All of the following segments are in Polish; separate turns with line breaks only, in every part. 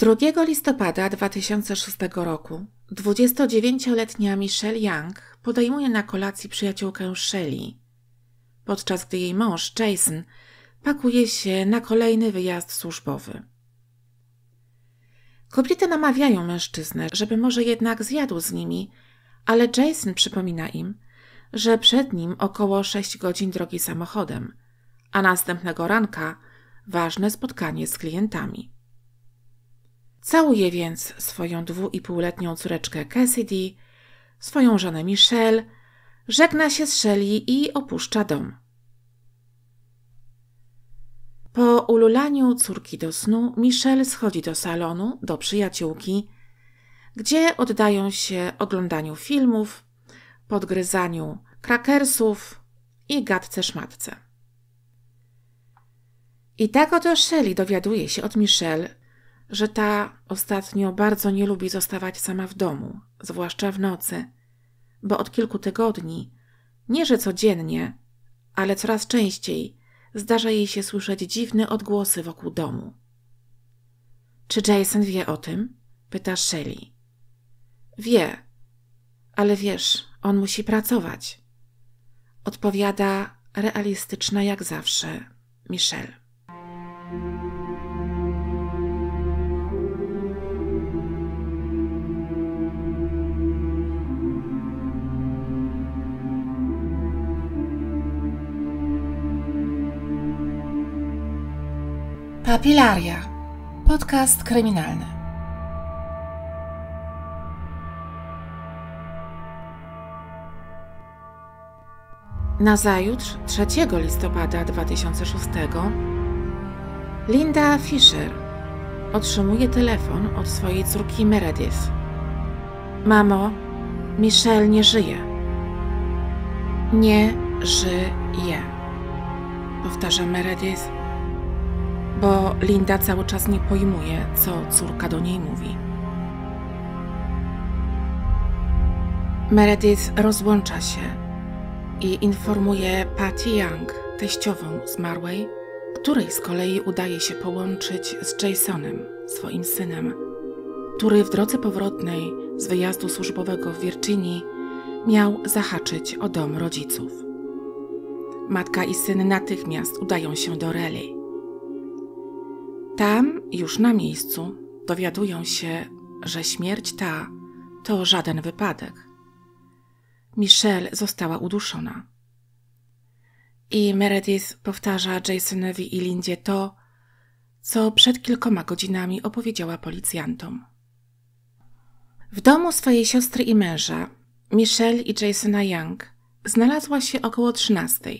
2 listopada 2006 roku 29-letnia Michelle Young podejmuje na kolacji przyjaciółkę Shelley. podczas gdy jej mąż Jason pakuje się na kolejny wyjazd służbowy. Kobiety namawiają mężczyznę, żeby może jednak zjadł z nimi, ale Jason przypomina im, że przed nim około 6 godzin drogi samochodem, a następnego ranka ważne spotkanie z klientami. Całuje więc swoją dwu i półletnią córeczkę Cassidy, swoją żonę Michelle, żegna się z Shelley i opuszcza dom. Po ululaniu córki do snu, Michelle schodzi do salonu, do przyjaciółki, gdzie oddają się oglądaniu filmów, podgryzaniu krakersów i gadce szmatce. I tak oto Shelley dowiaduje się od Michelle, że ta ostatnio bardzo nie lubi zostawać sama w domu, zwłaszcza w nocy, bo od kilku tygodni, nie że codziennie, ale coraz częściej zdarza jej się słyszeć dziwne odgłosy wokół domu. Czy Jason wie o tym? pyta Shelley. Wie, ale wiesz, on musi pracować. Odpowiada realistyczna jak zawsze Michelle. Papilaria. Podcast kryminalny. Nazajutrz 3 listopada 2006 Linda Fisher otrzymuje telefon od swojej córki Meredith. Mamo, Michelle nie żyje. Nie żyje. Powtarza Meredith bo Linda cały czas nie pojmuje, co córka do niej mówi. Meredith rozłącza się i informuje Patty Young, teściową zmarłej, której z kolei udaje się połączyć z Jasonem, swoim synem, który w drodze powrotnej z wyjazdu służbowego w Virginii miał zahaczyć o dom rodziców. Matka i syn natychmiast udają się do Raleigh. Tam, już na miejscu, dowiadują się, że śmierć ta to żaden wypadek. Michelle została uduszona. I Meredith powtarza Jasonowi i Lindzie to, co przed kilkoma godzinami opowiedziała policjantom. W domu swojej siostry i męża, Michelle i Jasona Young, znalazła się około 13.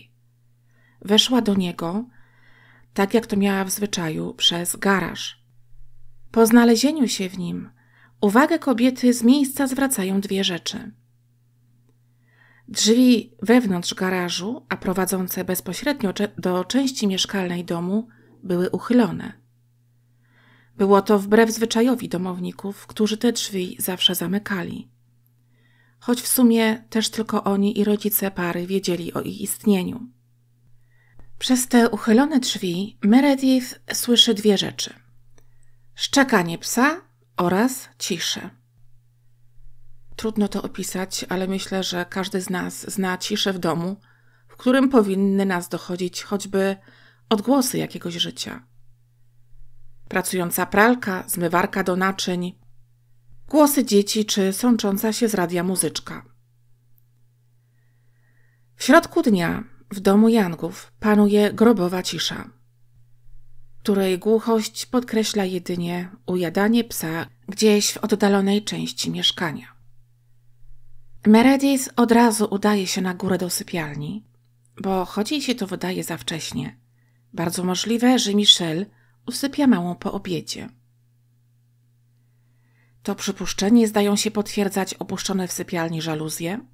Weszła do niego tak jak to miała w zwyczaju, przez garaż. Po znalezieniu się w nim, uwagę kobiety z miejsca zwracają dwie rzeczy. Drzwi wewnątrz garażu, a prowadzące bezpośrednio do części mieszkalnej domu, były uchylone. Było to wbrew zwyczajowi domowników, którzy te drzwi zawsze zamykali. Choć w sumie też tylko oni i rodzice pary wiedzieli o ich istnieniu. Przez te uchylone drzwi Meredith słyszy dwie rzeczy: szczekanie psa oraz ciszę. Trudno to opisać, ale myślę, że każdy z nas zna ciszę w domu, w którym powinny nas dochodzić choćby odgłosy jakiegoś życia. Pracująca pralka, zmywarka do naczyń, głosy dzieci czy sącząca się z radia muzyczka. W środku dnia w domu Jangów panuje grobowa cisza, której głuchość podkreśla jedynie ujadanie psa gdzieś w oddalonej części mieszkania. Meredith od razu udaje się na górę do sypialni, bo choć jej się to wydaje za wcześnie, bardzo możliwe, że Michelle usypia małą po obiedzie. To przypuszczenie zdają się potwierdzać opuszczone w sypialni żaluzje.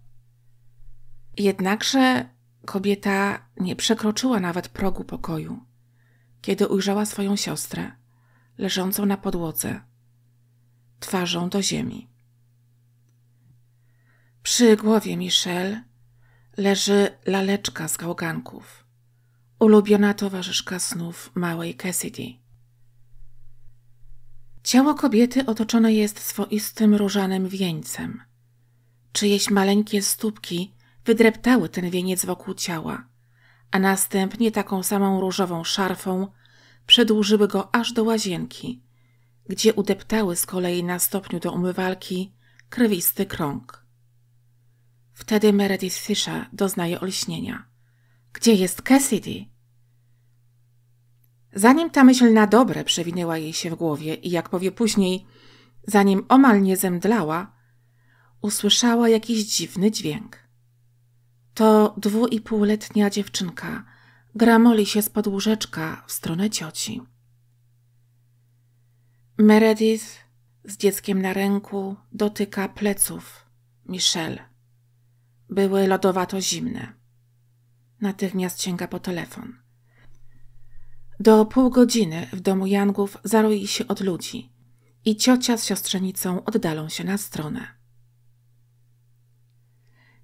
Jednakże Kobieta nie przekroczyła nawet progu pokoju, kiedy ujrzała swoją siostrę, leżącą na podłodze, twarzą do ziemi. Przy głowie Michelle leży laleczka z gałganków, ulubiona towarzyszka snów małej Cassidy. Ciało kobiety otoczone jest swoistym różanym wieńcem. Czyjeś maleńkie stópki wydreptały ten wieniec wokół ciała, a następnie taką samą różową szarfą przedłużyły go aż do łazienki, gdzie udeptały z kolei na stopniu do umywalki krwisty krąg. Wtedy Meredith Fisher doznaje olśnienia. Gdzie jest Cassidy? Zanim ta myśl na dobre przewinęła jej się w głowie i jak powie później, zanim omal nie zemdlała, usłyszała jakiś dziwny dźwięk. To dwu i półletnia dziewczynka. Gramoli się spod łóżeczka w stronę cioci. Meredith z dzieckiem na ręku dotyka pleców Michelle. Były lodowato zimne. Natychmiast sięga po telefon. Do pół godziny w domu Jangów zaroi się od ludzi i ciocia z siostrzenicą oddalą się na stronę.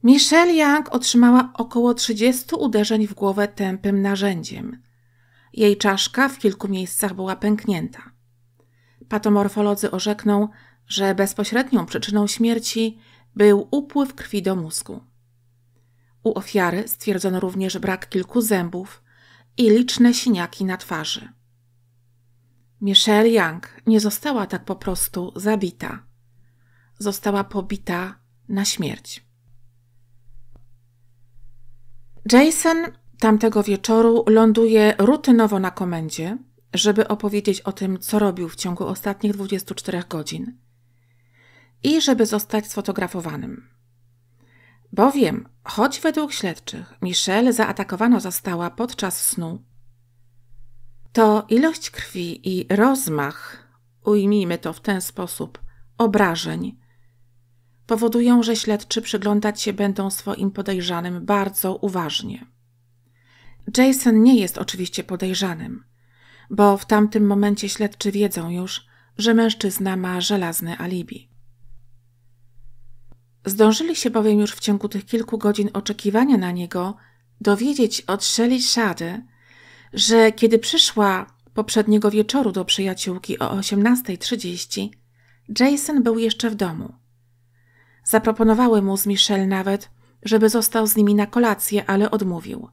Michelle Young otrzymała około 30 uderzeń w głowę tępym narzędziem. Jej czaszka w kilku miejscach była pęknięta. Patomorfolodzy orzekną, że bezpośrednią przyczyną śmierci był upływ krwi do mózgu. U ofiary stwierdzono również brak kilku zębów i liczne siniaki na twarzy. Michelle Young nie została tak po prostu zabita. Została pobita na śmierć. Jason tamtego wieczoru ląduje rutynowo na komendzie, żeby opowiedzieć o tym, co robił w ciągu ostatnich 24 godzin i żeby zostać sfotografowanym. Bowiem, choć według śledczych Michelle zaatakowana została podczas snu, to ilość krwi i rozmach, ujmijmy to w ten sposób, obrażeń, powodują, że śledczy przyglądać się będą swoim podejrzanym bardzo uważnie. Jason nie jest oczywiście podejrzanym, bo w tamtym momencie śledczy wiedzą już, że mężczyzna ma żelazne alibi. Zdążyli się bowiem już w ciągu tych kilku godzin oczekiwania na niego dowiedzieć od Shelley Shady, że kiedy przyszła poprzedniego wieczoru do przyjaciółki o 18.30, Jason był jeszcze w domu Zaproponowały mu z Michelle nawet, żeby został z nimi na kolację, ale odmówił,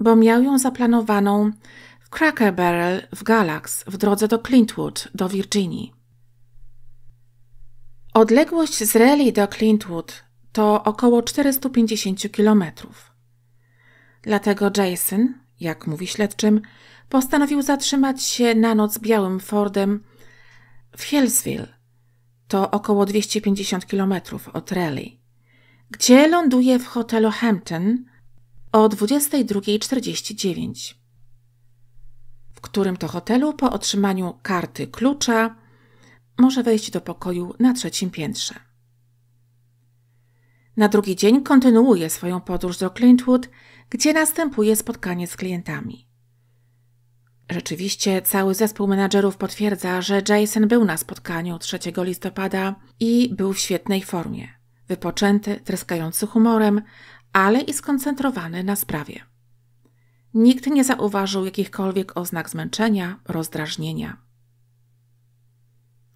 bo miał ją zaplanowaną w Cracker Barrel w Galax w drodze do Clintwood, do Virginii. Odległość z Raleigh do Clintwood to około 450 km. Dlatego Jason, jak mówi śledczym, postanowił zatrzymać się na noc białym Fordem w Hillsville, to około 250 km od Raleigh, gdzie ląduje w hotelu Hampton o 22.49. W którym to hotelu po otrzymaniu karty klucza może wejść do pokoju na trzecim piętrze. Na drugi dzień kontynuuje swoją podróż do Clintwood, gdzie następuje spotkanie z klientami. Rzeczywiście cały zespół menadżerów potwierdza, że Jason był na spotkaniu 3 listopada i był w świetnej formie. Wypoczęty, tryskający humorem, ale i skoncentrowany na sprawie. Nikt nie zauważył jakichkolwiek oznak zmęczenia, rozdrażnienia.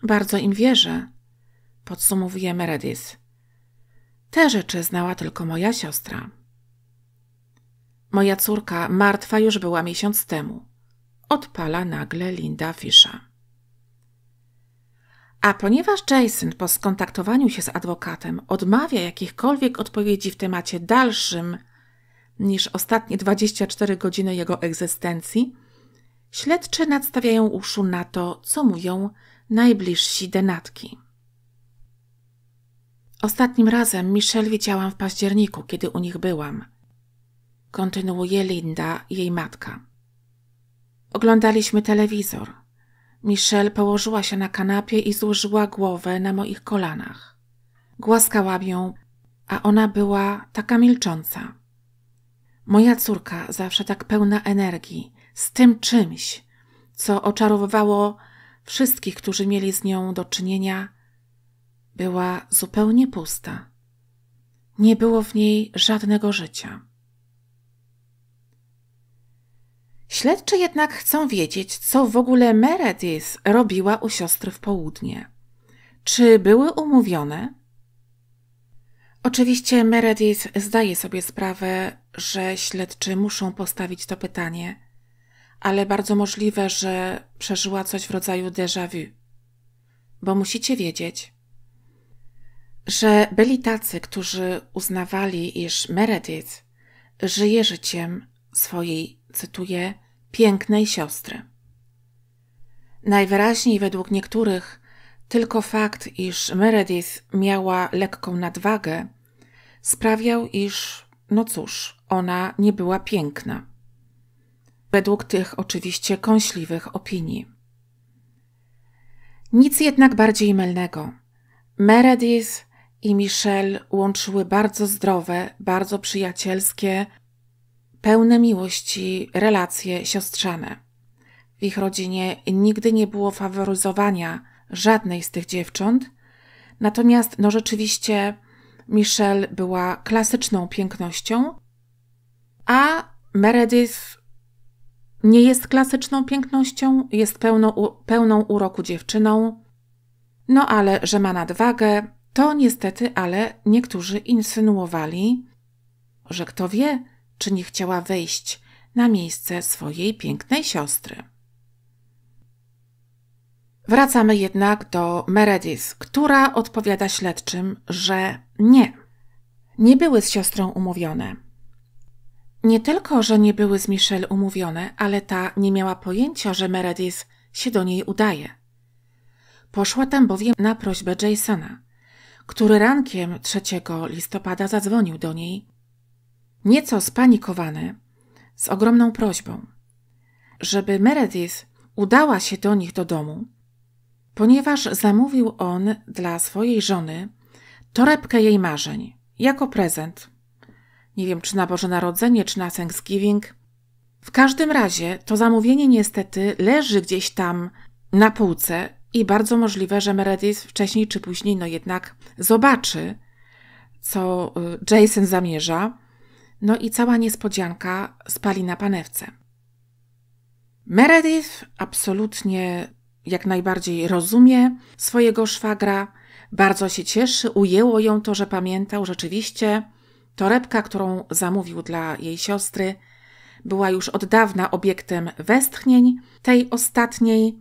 Bardzo im wierzę, podsumowuje Meredith. Te rzeczy znała tylko moja siostra. Moja córka martwa już była miesiąc temu odpala nagle Linda Fisza. A ponieważ Jason po skontaktowaniu się z adwokatem odmawia jakichkolwiek odpowiedzi w temacie dalszym niż ostatnie 24 godziny jego egzystencji, śledczy nadstawiają uszu na to, co mówią najbliżsi denatki. Ostatnim razem Michelle widziałam w październiku, kiedy u nich byłam. Kontynuuje Linda, jej matka. Oglądaliśmy telewizor. Michelle położyła się na kanapie i złożyła głowę na moich kolanach. Głaskałam ją, a ona była taka milcząca. Moja córka zawsze tak pełna energii, z tym czymś, co oczarowywało wszystkich, którzy mieli z nią do czynienia, była zupełnie pusta. Nie było w niej żadnego życia. Śledczy jednak chcą wiedzieć, co w ogóle Meredith robiła u siostry w południe. Czy były umówione? Oczywiście Meredith zdaje sobie sprawę, że śledczy muszą postawić to pytanie, ale bardzo możliwe, że przeżyła coś w rodzaju déjà vu. Bo musicie wiedzieć, że byli tacy, którzy uznawali, iż Meredith żyje życiem swojej cytuję, pięknej siostry. Najwyraźniej według niektórych tylko fakt, iż Meredith miała lekką nadwagę, sprawiał, iż, no cóż, ona nie była piękna. Według tych oczywiście kąśliwych opinii. Nic jednak bardziej mylnego. Meredith i Michelle łączyły bardzo zdrowe, bardzo przyjacielskie, pełne miłości relacje siostrzane. W ich rodzinie nigdy nie było faworyzowania żadnej z tych dziewcząt, natomiast no rzeczywiście Michelle była klasyczną pięknością, a Meredith nie jest klasyczną pięknością, jest pełną, pełną uroku dziewczyną, no ale że ma nadwagę, to niestety, ale niektórzy insynuowali, że kto wie, czy nie chciała wejść na miejsce swojej pięknej siostry. Wracamy jednak do Meredith, która odpowiada śledczym, że nie. Nie były z siostrą umówione. Nie tylko, że nie były z Michelle umówione, ale ta nie miała pojęcia, że Meredith się do niej udaje. Poszła tam bowiem na prośbę Jasona, który rankiem 3 listopada zadzwonił do niej nieco spanikowany, z ogromną prośbą, żeby Meredith udała się do nich do domu, ponieważ zamówił on dla swojej żony torebkę jej marzeń jako prezent. Nie wiem, czy na Boże Narodzenie, czy na Thanksgiving. W każdym razie to zamówienie niestety leży gdzieś tam na półce i bardzo możliwe, że Meredith wcześniej czy później no jednak zobaczy, co y, Jason zamierza no i cała niespodzianka spali na panewce. Meredith absolutnie jak najbardziej rozumie swojego szwagra, bardzo się cieszy, ujęło ją to, że pamiętał rzeczywiście. Torebka, którą zamówił dla jej siostry, była już od dawna obiektem westchnień tej ostatniej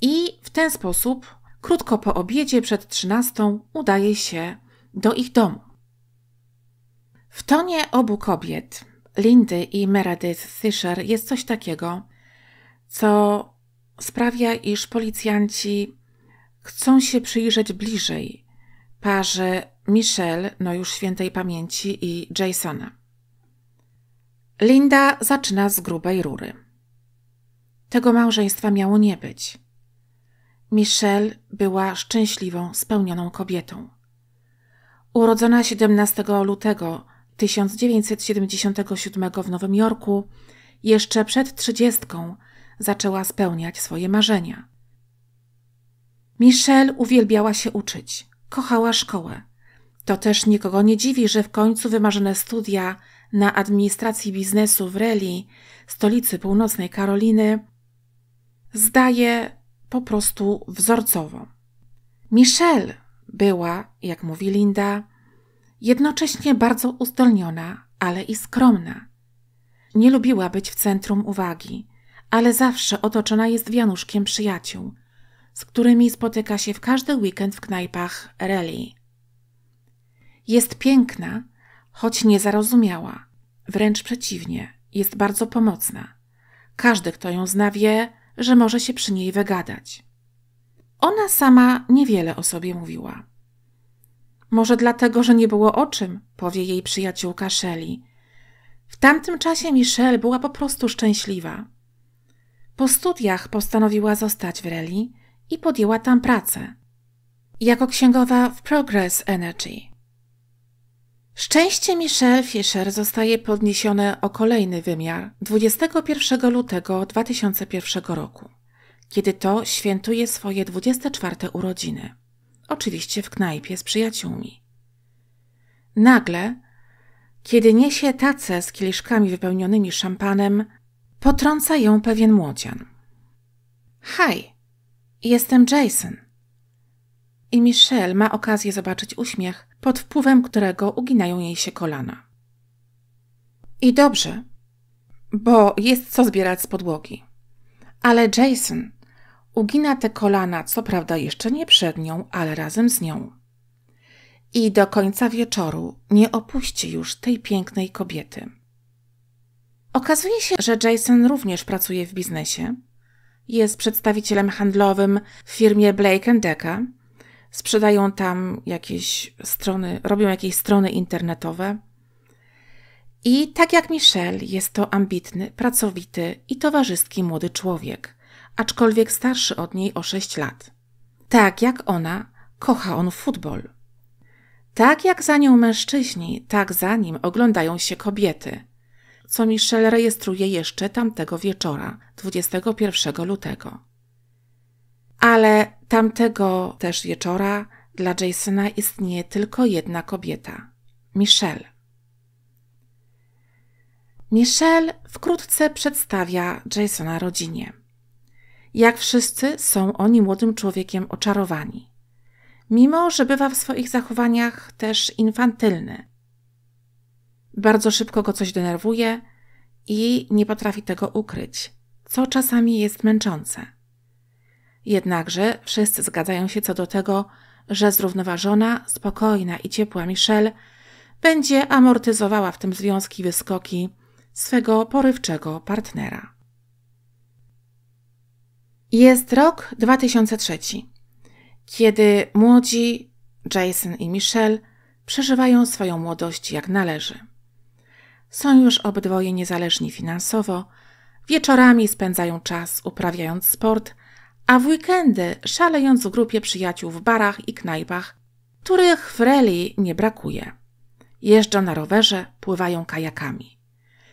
i w ten sposób, krótko po obiedzie przed trzynastą, udaje się do ich domu. W tonie obu kobiet, Lindy i Meredith Fisher, jest coś takiego, co sprawia, iż policjanci chcą się przyjrzeć bliżej parze Michelle, no już świętej pamięci, i Jasona. Linda zaczyna z grubej rury. Tego małżeństwa miało nie być. Michelle była szczęśliwą, spełnioną kobietą. Urodzona 17 lutego 1977 w Nowym Jorku, jeszcze przed trzydziestką zaczęła spełniać swoje marzenia. Michelle uwielbiała się uczyć, kochała szkołę. To też nikogo nie dziwi, że w końcu wymarzone studia na administracji biznesu w Raleigh, stolicy północnej Karoliny, zdaje po prostu wzorcowo. Michelle była, jak mówi Linda, jednocześnie bardzo uzdolniona, ale i skromna. Nie lubiła być w centrum uwagi, ale zawsze otoczona jest wianuszkiem przyjaciół, z którymi spotyka się w każdy weekend w knajpach rally. Jest piękna, choć niezarozumiała. Wręcz przeciwnie, jest bardzo pomocna. Każdy, kto ją zna, wie, że może się przy niej wygadać. Ona sama niewiele o sobie mówiła. Może dlatego, że nie było o czym, powie jej przyjaciółka Shelley. W tamtym czasie Michelle była po prostu szczęśliwa. Po studiach postanowiła zostać w Reli i podjęła tam pracę. Jako księgowa w Progress Energy. Szczęście Michelle Fisher zostaje podniesione o kolejny wymiar 21 lutego 2001 roku, kiedy to świętuje swoje 24 urodziny. Oczywiście w knajpie z przyjaciółmi. Nagle, kiedy niesie tacę z kieliszkami wypełnionymi szampanem, potrąca ją pewien młodzian. „Hi, jestem Jason. I Michelle ma okazję zobaczyć uśmiech, pod wpływem którego uginają jej się kolana. I dobrze, bo jest co zbierać z podłogi. Ale Jason Ugina te kolana, co prawda jeszcze nie przed nią, ale razem z nią. I do końca wieczoru nie opuści już tej pięknej kobiety. Okazuje się, że Jason również pracuje w biznesie. Jest przedstawicielem handlowym w firmie Blake Decker. Sprzedają tam jakieś strony, robią jakieś strony internetowe. I tak jak Michelle, jest to ambitny, pracowity i towarzyski młody człowiek – aczkolwiek starszy od niej o 6 lat. Tak jak ona, kocha on futbol. Tak jak za nią mężczyźni, tak za nim oglądają się kobiety, co Michelle rejestruje jeszcze tamtego wieczora, 21 lutego. Ale tamtego też wieczora dla Jasona istnieje tylko jedna kobieta Michelle. Michelle wkrótce przedstawia Jasona rodzinie. Jak wszyscy są oni młodym człowiekiem oczarowani. Mimo, że bywa w swoich zachowaniach też infantylny. Bardzo szybko go coś denerwuje i nie potrafi tego ukryć, co czasami jest męczące. Jednakże wszyscy zgadzają się co do tego, że zrównoważona, spokojna i ciepła Michelle będzie amortyzowała w tym związki wyskoki swego porywczego partnera. Jest rok 2003, kiedy młodzi Jason i Michelle przeżywają swoją młodość jak należy. Są już obydwoje niezależni finansowo, wieczorami spędzają czas uprawiając sport, a w weekendy szalejąc w grupie przyjaciół w barach i knajpach, których w reli nie brakuje. Jeżdżą na rowerze, pływają kajakami.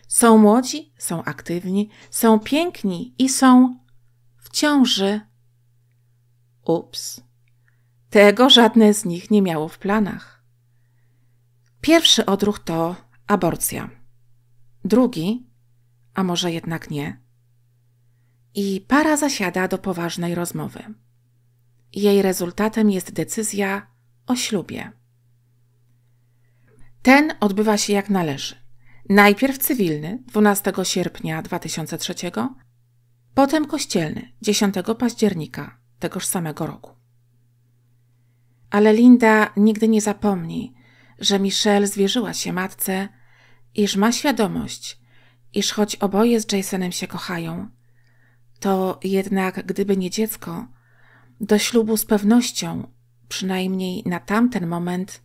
Są młodzi, są aktywni, są piękni i są ciąży. Ups. Tego żadne z nich nie miało w planach. Pierwszy odruch to aborcja. Drugi, a może jednak nie. I para zasiada do poważnej rozmowy. Jej rezultatem jest decyzja o ślubie. Ten odbywa się jak należy. Najpierw cywilny 12 sierpnia 2003, Potem kościelny 10 października tegoż samego roku. Ale Linda nigdy nie zapomni, że Michelle zwierzyła się matce, iż ma świadomość, iż choć oboje z Jasonem się kochają, to jednak gdyby nie dziecko, do ślubu z pewnością, przynajmniej na tamten moment,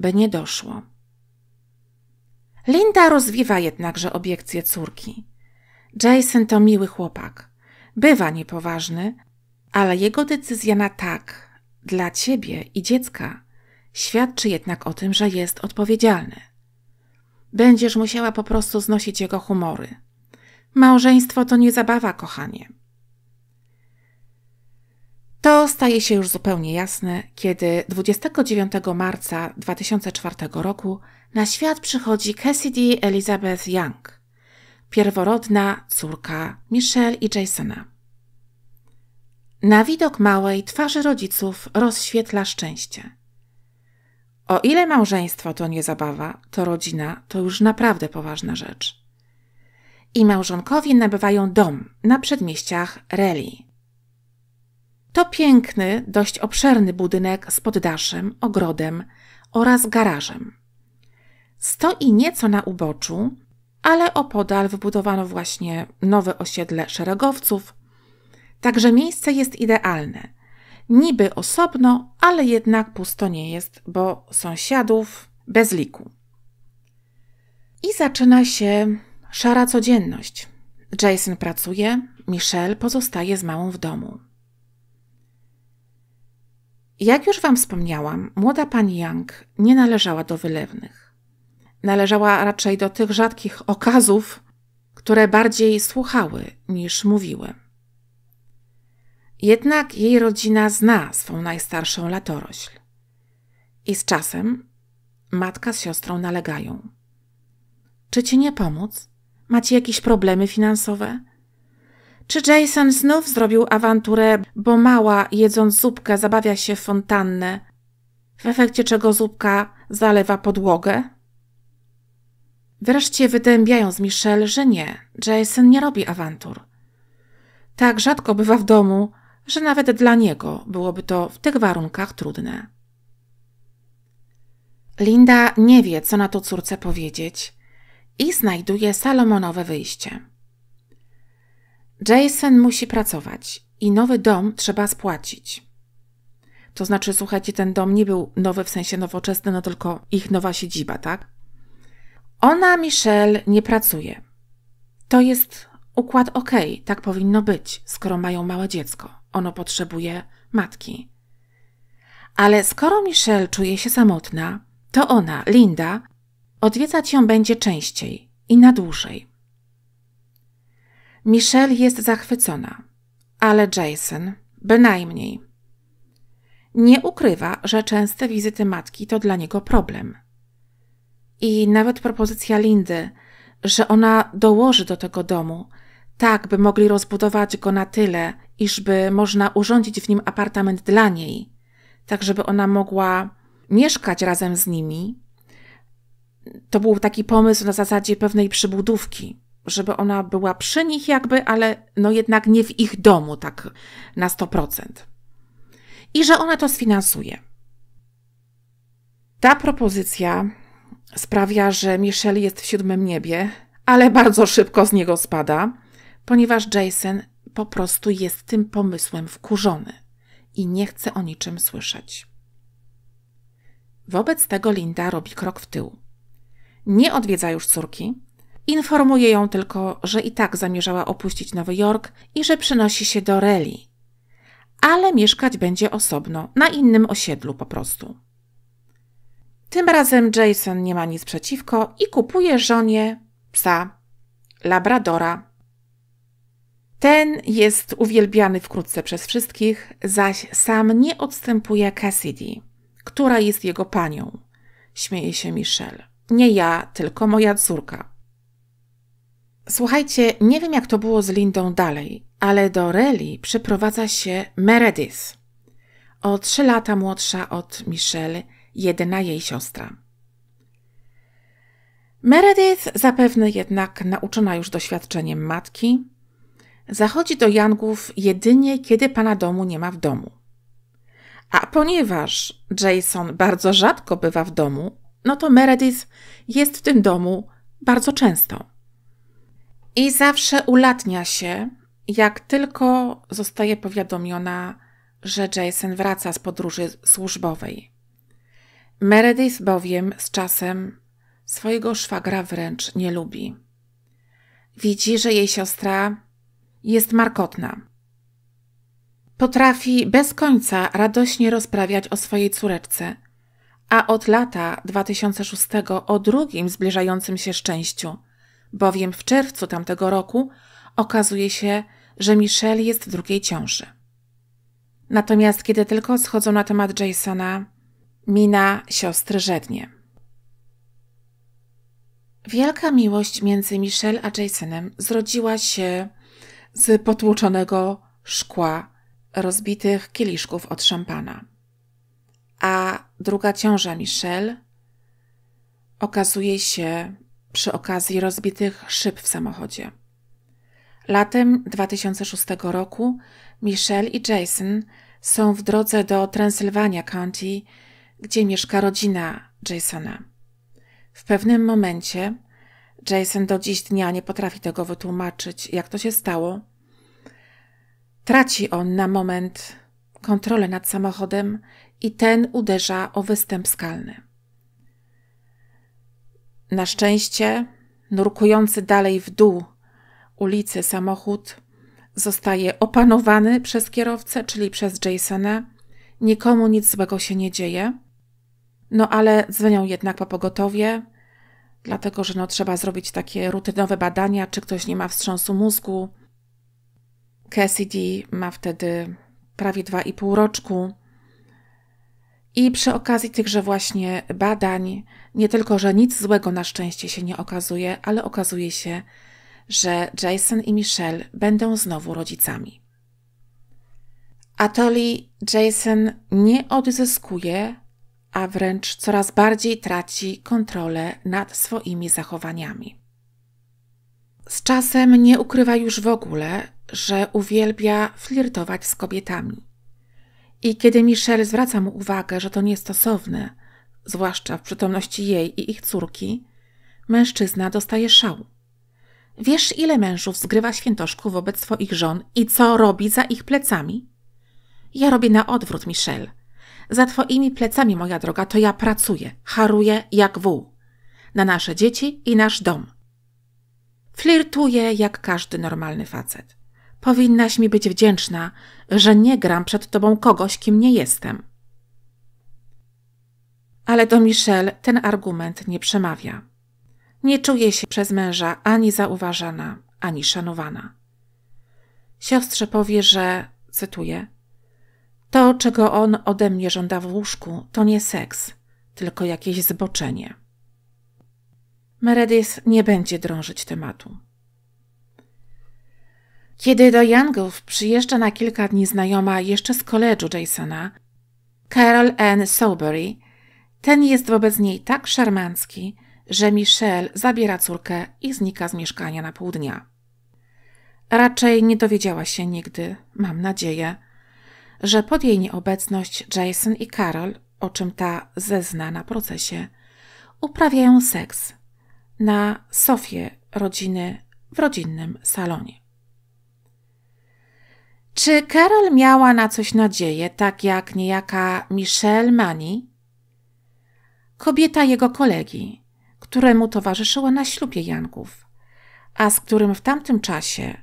by nie doszło. Linda rozwiwa jednakże obiekcję córki Jason to miły chłopak. Bywa niepoważny, ale jego decyzja na tak dla ciebie i dziecka świadczy jednak o tym, że jest odpowiedzialny. Będziesz musiała po prostu znosić jego humory. Małżeństwo to nie zabawa, kochanie. To staje się już zupełnie jasne, kiedy 29 marca 2004 roku na świat przychodzi Cassidy Elizabeth Young pierworodna córka Michelle i Jasona. Na widok małej twarzy rodziców rozświetla szczęście. O ile małżeństwo to nie zabawa, to rodzina to już naprawdę poważna rzecz. I małżonkowie nabywają dom na przedmieściach Reli. To piękny, dość obszerny budynek z poddaszem, ogrodem oraz garażem. Stoi nieco na uboczu, ale opodal wybudowano właśnie nowe osiedle szeregowców, także miejsce jest idealne. Niby osobno, ale jednak pusto nie jest, bo sąsiadów bez liku. I zaczyna się szara codzienność. Jason pracuje, Michelle pozostaje z małą w domu. Jak już Wam wspomniałam, młoda pani Young nie należała do wylewnych. Należała raczej do tych rzadkich okazów, które bardziej słuchały niż mówiły. Jednak jej rodzina zna swą najstarszą latorośl. I z czasem matka z siostrą nalegają. Czy ci nie pomóc? Macie jakieś problemy finansowe? Czy Jason znów zrobił awanturę, bo mała, jedząc zupkę, zabawia się w fontannę, w efekcie czego zupka zalewa podłogę? Wreszcie wydębiają z Michelle, że nie, Jason nie robi awantur. Tak rzadko bywa w domu, że nawet dla niego byłoby to w tych warunkach trudne. Linda nie wie, co na to córce powiedzieć i znajduje salomonowe wyjście. Jason musi pracować i nowy dom trzeba spłacić. To znaczy, słuchajcie, ten dom nie był nowy w sensie nowoczesny, no tylko ich nowa siedziba, tak? Ona, Michelle, nie pracuje. To jest układ ok, tak powinno być, skoro mają małe dziecko. Ono potrzebuje matki. Ale skoro Michelle czuje się samotna, to ona, Linda, odwiedzać ją będzie częściej i na dłużej. Michelle jest zachwycona, ale Jason bynajmniej. Nie ukrywa, że częste wizyty matki to dla niego problem. I nawet propozycja Lindy, że ona dołoży do tego domu, tak by mogli rozbudować go na tyle, iżby można urządzić w nim apartament dla niej, tak żeby ona mogła mieszkać razem z nimi. To był taki pomysł na zasadzie pewnej przybudówki, żeby ona była przy nich jakby, ale no jednak nie w ich domu tak na 100%. I że ona to sfinansuje. Ta propozycja sprawia, że Michelle jest w siódmym niebie, ale bardzo szybko z niego spada, ponieważ Jason po prostu jest tym pomysłem wkurzony i nie chce o niczym słyszeć. Wobec tego Linda robi krok w tył. Nie odwiedza już córki, informuje ją tylko, że i tak zamierzała opuścić Nowy Jork i że przynosi się do Reli, ale mieszkać będzie osobno, na innym osiedlu po prostu. Tym razem Jason nie ma nic przeciwko i kupuje żonie psa, labradora. Ten jest uwielbiany wkrótce przez wszystkich, zaś sam nie odstępuje Cassidy, która jest jego panią. Śmieje się Michelle. Nie ja, tylko moja córka. Słuchajcie, nie wiem jak to było z Lindą dalej, ale do Reli przyprowadza się Meredith. O trzy lata młodsza od Michelle jedyna jej siostra. Meredith, zapewne jednak nauczona już doświadczeniem matki, zachodzi do Yangów jedynie kiedy pana domu nie ma w domu. A ponieważ Jason bardzo rzadko bywa w domu, no to Meredith jest w tym domu bardzo często. I zawsze ulatnia się, jak tylko zostaje powiadomiona, że Jason wraca z podróży służbowej. Meredith bowiem z czasem swojego szwagra wręcz nie lubi. Widzi, że jej siostra jest markotna. Potrafi bez końca radośnie rozprawiać o swojej córeczce, a od lata 2006 o drugim zbliżającym się szczęściu, bowiem w czerwcu tamtego roku okazuje się, że Michelle jest w drugiej ciąży. Natomiast kiedy tylko schodzą na temat Jasona, Mina siostry Żednie. Wielka miłość między Michelle a Jasonem zrodziła się z potłuczonego szkła rozbitych kieliszków od szampana. A druga ciąża Michelle okazuje się przy okazji rozbitych szyb w samochodzie. Latem 2006 roku Michelle i Jason są w drodze do Transylvania County gdzie mieszka rodzina Jasona. W pewnym momencie Jason do dziś dnia nie potrafi tego wytłumaczyć, jak to się stało. Traci on na moment kontrolę nad samochodem i ten uderza o występ skalny. Na szczęście, nurkujący dalej w dół ulicy samochód zostaje opanowany przez kierowcę, czyli przez Jasona. Nikomu nic złego się nie dzieje. No ale dzwonią jednak po pogotowie, dlatego że no, trzeba zrobić takie rutynowe badania, czy ktoś nie ma wstrząsu mózgu. Cassidy ma wtedy prawie dwa i pół roczku. I przy okazji tychże właśnie badań, nie tylko, że nic złego na szczęście się nie okazuje, ale okazuje się, że Jason i Michelle będą znowu rodzicami. Atoli Jason nie odzyskuje a wręcz coraz bardziej traci kontrolę nad swoimi zachowaniami. Z czasem nie ukrywa już w ogóle, że uwielbia flirtować z kobietami. I kiedy Michelle zwraca mu uwagę, że to niestosowne, zwłaszcza w przytomności jej i ich córki, mężczyzna dostaje szału. Wiesz, ile mężów zgrywa świętoszku wobec swoich żon i co robi za ich plecami? Ja robię na odwrót, Michelle. Za twoimi plecami, moja droga, to ja pracuję, haruję jak wół. Na nasze dzieci i nasz dom. Flirtuję jak każdy normalny facet. Powinnaś mi być wdzięczna, że nie gram przed tobą kogoś, kim nie jestem. Ale do Michelle ten argument nie przemawia. Nie czuje się przez męża ani zauważana, ani szanowana. Siostrze powie, że, cytuję, to, czego on ode mnie żąda w łóżku, to nie seks, tylko jakieś zboczenie. Meredith nie będzie drążyć tematu. Kiedy do Youngów przyjeżdża na kilka dni znajoma jeszcze z koledżu Jasona, Carol Ann Sobery, ten jest wobec niej tak szarmancki, że Michelle zabiera córkę i znika z mieszkania na pół dnia. Raczej nie dowiedziała się nigdy, mam nadzieję, że pod jej nieobecność Jason i Carol, o czym ta zezna na procesie, uprawiają seks na sofie rodziny w rodzinnym salonie. Czy Carol miała na coś nadzieję, tak jak niejaka Michelle Mani? Kobieta jego kolegi, któremu towarzyszyła na ślubie Janków, a z którym w tamtym czasie,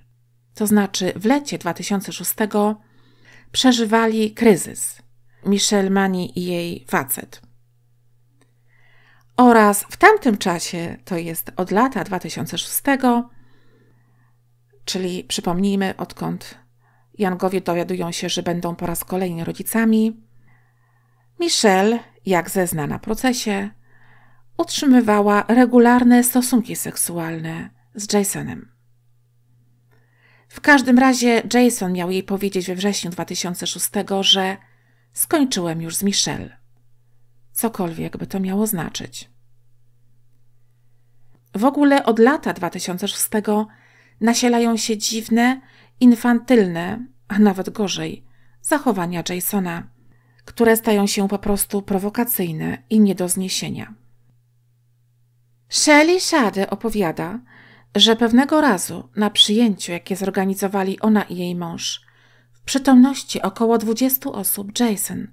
to znaczy w lecie 2006, przeżywali kryzys Michelle Mani i jej facet. Oraz w tamtym czasie, to jest od lata 2006, czyli przypomnijmy, odkąd Jangowie dowiadują się, że będą po raz kolejny rodzicami, Michelle, jak zezna na procesie, utrzymywała regularne stosunki seksualne z Jasonem. W każdym razie Jason miał jej powiedzieć we wrześniu 2006, że skończyłem już z Michelle. Cokolwiek by to miało znaczyć. W ogóle od lata 2006 nasielają się dziwne, infantylne, a nawet gorzej, zachowania Jasona, które stają się po prostu prowokacyjne i nie do zniesienia. Shelley Shade opowiada, że pewnego razu na przyjęciu, jakie zorganizowali ona i jej mąż, w przytomności około 20 osób Jason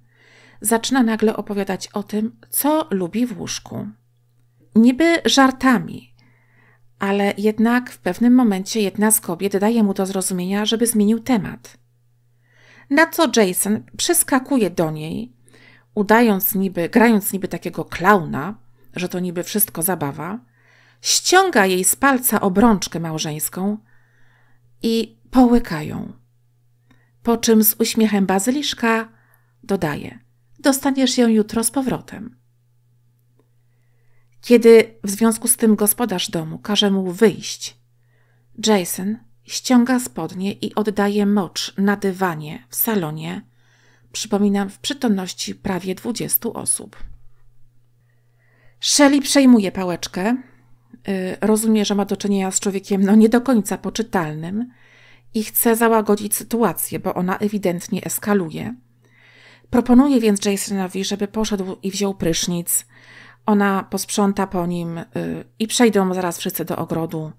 zaczyna nagle opowiadać o tym, co lubi w łóżku. Niby żartami, ale jednak w pewnym momencie jedna z kobiet daje mu do zrozumienia, żeby zmienił temat. Na co Jason przeskakuje do niej, udając niby, grając niby takiego klauna, że to niby wszystko zabawa, ściąga jej z palca obrączkę małżeńską i połyka ją. Po czym z uśmiechem bazyliszka dodaje: Dostaniesz ją jutro z powrotem. Kiedy w związku z tym gospodarz domu każe mu wyjść, Jason ściąga spodnie i oddaje mocz na dywanie w salonie, przypominam, w przytomności prawie 20 osób. Shelley przejmuje pałeczkę, Y, rozumie, że ma do czynienia z człowiekiem no nie do końca poczytalnym i chce załagodzić sytuację, bo ona ewidentnie eskaluje. Proponuje więc Jasonowi, żeby poszedł i wziął prysznic. Ona posprząta po nim y, i przejdą zaraz wszyscy do ogrodu,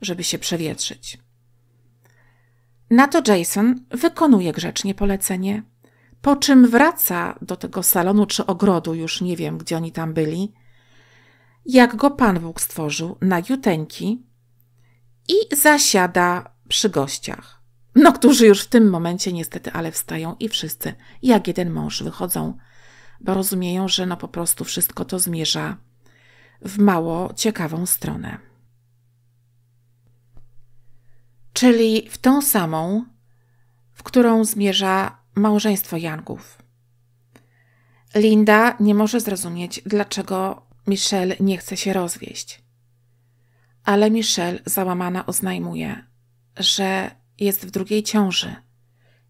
żeby się przewietrzyć. Na to Jason wykonuje grzecznie polecenie, po czym wraca do tego salonu czy ogrodu, już nie wiem, gdzie oni tam byli, jak go Pan Bóg stworzył, juteńki i zasiada przy gościach. No, którzy już w tym momencie niestety, ale wstają i wszyscy, jak jeden mąż, wychodzą, bo rozumieją, że no po prostu wszystko to zmierza w mało ciekawą stronę. Czyli w tą samą, w którą zmierza małżeństwo janków. Linda nie może zrozumieć, dlaczego Michelle nie chce się rozwieść. Ale Michelle załamana oznajmuje, że jest w drugiej ciąży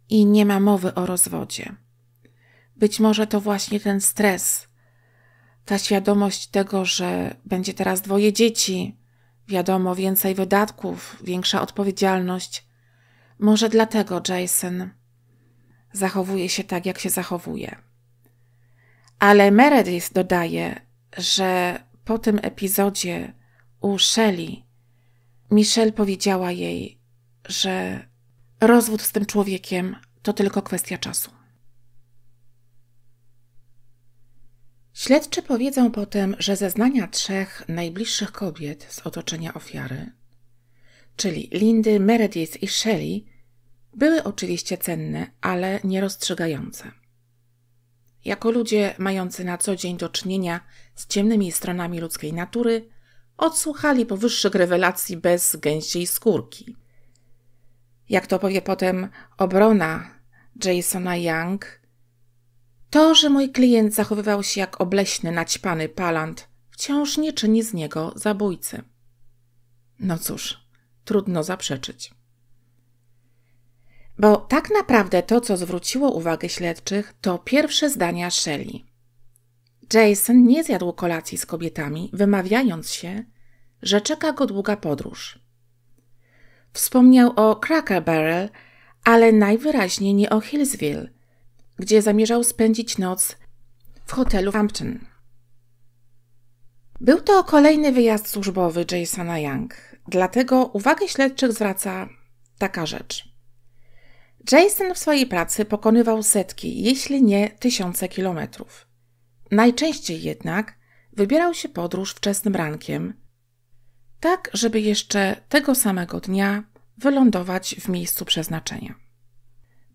i nie ma mowy o rozwodzie. Być może to właśnie ten stres, ta świadomość tego, że będzie teraz dwoje dzieci, wiadomo, więcej wydatków, większa odpowiedzialność. Może dlatego Jason zachowuje się tak, jak się zachowuje. Ale Meredith dodaje, że po tym epizodzie u Shelley, Michelle powiedziała jej, że rozwód z tym człowiekiem to tylko kwestia czasu. Śledczy powiedzą potem, że zeznania trzech najbliższych kobiet z otoczenia ofiary, czyli Lindy, Meredith i Shelley, były oczywiście cenne, ale nierozstrzygające. Jako ludzie mający na co dzień do czynienia z ciemnymi stronami ludzkiej natury, odsłuchali powyższych rewelacji bez gęsiej skórki. Jak to powie potem obrona Jasona Young, to, że mój klient zachowywał się jak obleśny, naćpany palant, wciąż nie czyni z niego zabójcy. No cóż, trudno zaprzeczyć. Bo tak naprawdę to, co zwróciło uwagę śledczych, to pierwsze zdania Shelley. Jason nie zjadł kolacji z kobietami, wymawiając się, że czeka go długa podróż. Wspomniał o Cracker Barrel, ale najwyraźniej nie o Hillsville, gdzie zamierzał spędzić noc w hotelu Hampton. Był to kolejny wyjazd służbowy Jasona Young, dlatego uwagę śledczych zwraca taka rzecz. Jason w swojej pracy pokonywał setki, jeśli nie tysiące kilometrów. Najczęściej jednak wybierał się podróż wczesnym rankiem, tak żeby jeszcze tego samego dnia wylądować w miejscu przeznaczenia.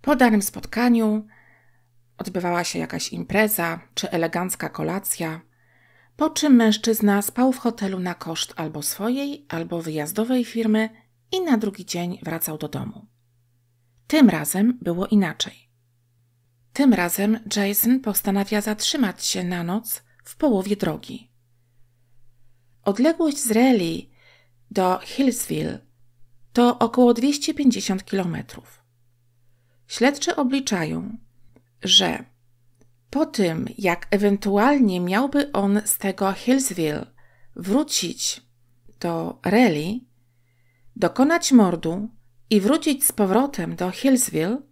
Po danym spotkaniu odbywała się jakaś impreza czy elegancka kolacja, po czym mężczyzna spał w hotelu na koszt albo swojej, albo wyjazdowej firmy i na drugi dzień wracał do domu. Tym razem było inaczej. Tym razem Jason postanawia zatrzymać się na noc w połowie drogi. Odległość z Raleigh do Hillsville to około 250 km. Śledczy obliczają, że po tym, jak ewentualnie miałby on z tego Hillsville wrócić do Raleigh, dokonać mordu i wrócić z powrotem do Hillsville,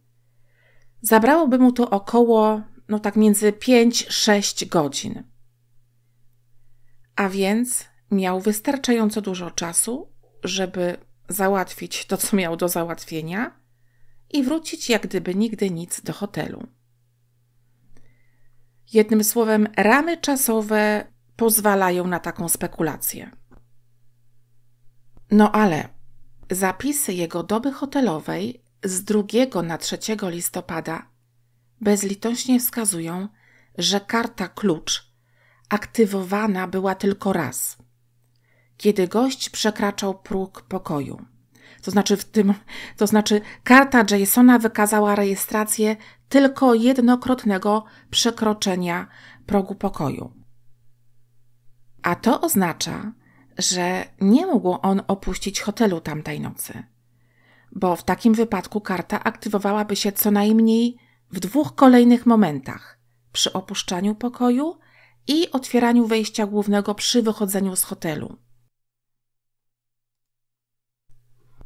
Zabrałoby mu to około, no tak między 5-6 godzin. A więc miał wystarczająco dużo czasu, żeby załatwić to, co miał do załatwienia i wrócić jak gdyby nigdy nic do hotelu. Jednym słowem, ramy czasowe pozwalają na taką spekulację. No ale zapisy jego doby hotelowej z 2 na 3 listopada bezlitośnie wskazują, że karta klucz aktywowana była tylko raz, kiedy gość przekraczał próg pokoju. To znaczy w tym, to znaczy karta Jasona wykazała rejestrację tylko jednokrotnego przekroczenia progu pokoju. A to oznacza, że nie mógł on opuścić hotelu tamtej nocy bo w takim wypadku karta aktywowałaby się co najmniej w dwóch kolejnych momentach: przy opuszczaniu pokoju i otwieraniu wejścia głównego przy wychodzeniu z hotelu.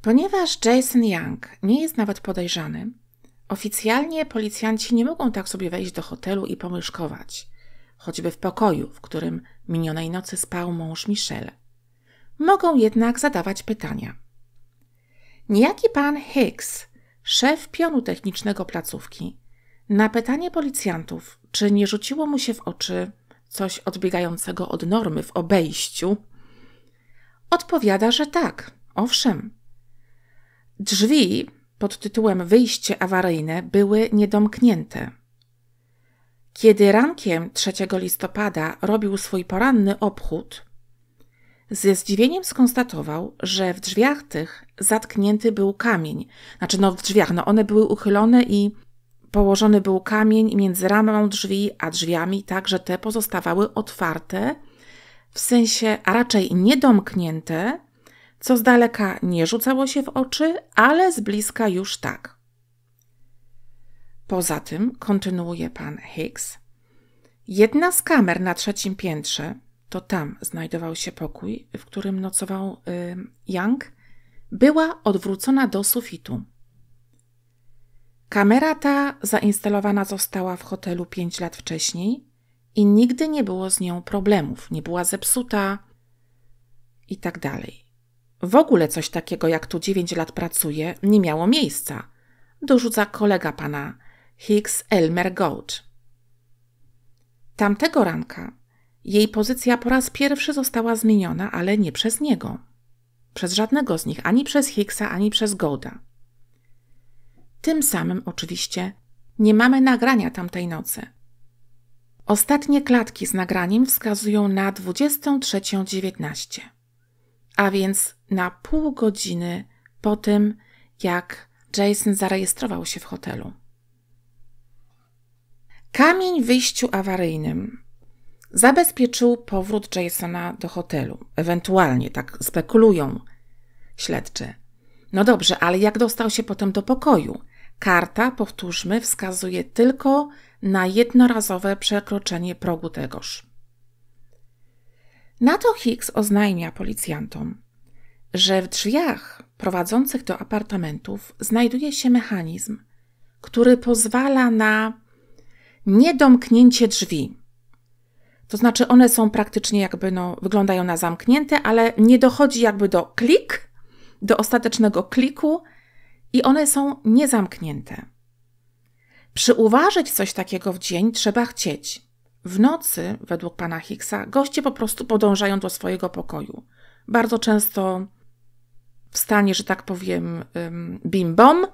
Ponieważ Jason Young nie jest nawet podejrzany, oficjalnie policjanci nie mogą tak sobie wejść do hotelu i pomyszkować, choćby w pokoju, w którym minionej nocy spał mąż Michelle. Mogą jednak zadawać pytania. Niejaki pan Hicks, szef pionu technicznego placówki, na pytanie policjantów, czy nie rzuciło mu się w oczy coś odbiegającego od normy w obejściu, odpowiada, że tak, owszem. Drzwi pod tytułem Wyjście awaryjne były niedomknięte. Kiedy rankiem 3 listopada robił swój poranny obchód, ze zdziwieniem skonstatował, że w drzwiach tych zatknięty był kamień. Znaczy, no w drzwiach, no one były uchylone i położony był kamień między ramą drzwi a drzwiami, tak że te pozostawały otwarte, w sensie, a raczej niedomknięte, co z daleka nie rzucało się w oczy, ale z bliska już tak. Poza tym, kontynuuje pan Hicks, jedna z kamer na trzecim piętrze to tam znajdował się pokój, w którym nocował Young, była odwrócona do sufitu. Kamera ta zainstalowana została w hotelu 5 lat wcześniej i nigdy nie było z nią problemów, nie była zepsuta itd. Tak w ogóle coś takiego jak tu 9 lat pracuje nie miało miejsca, dorzuca kolega pana Hicks Elmer Gould. Tamtego ranka jej pozycja po raz pierwszy została zmieniona, ale nie przez niego. Przez żadnego z nich, ani przez Higgsa, ani przez Golda. Tym samym oczywiście nie mamy nagrania tamtej nocy. Ostatnie klatki z nagraniem wskazują na 23.19, a więc na pół godziny po tym, jak Jason zarejestrował się w hotelu. Kamień w wyjściu awaryjnym zabezpieczył powrót Jasona do hotelu. Ewentualnie, tak spekulują śledczy. No dobrze, ale jak dostał się potem do pokoju? Karta, powtórzmy, wskazuje tylko na jednorazowe przekroczenie progu tegoż. Na to Hicks oznajmia policjantom, że w drzwiach prowadzących do apartamentów znajduje się mechanizm, który pozwala na niedomknięcie drzwi. To znaczy one są praktycznie jakby, no, wyglądają na zamknięte, ale nie dochodzi jakby do klik, do ostatecznego kliku i one są niezamknięte. Przyuważyć coś takiego w dzień trzeba chcieć. W nocy, według pana Hicksa, goście po prostu podążają do swojego pokoju. Bardzo często w stanie, że tak powiem, bim-bom,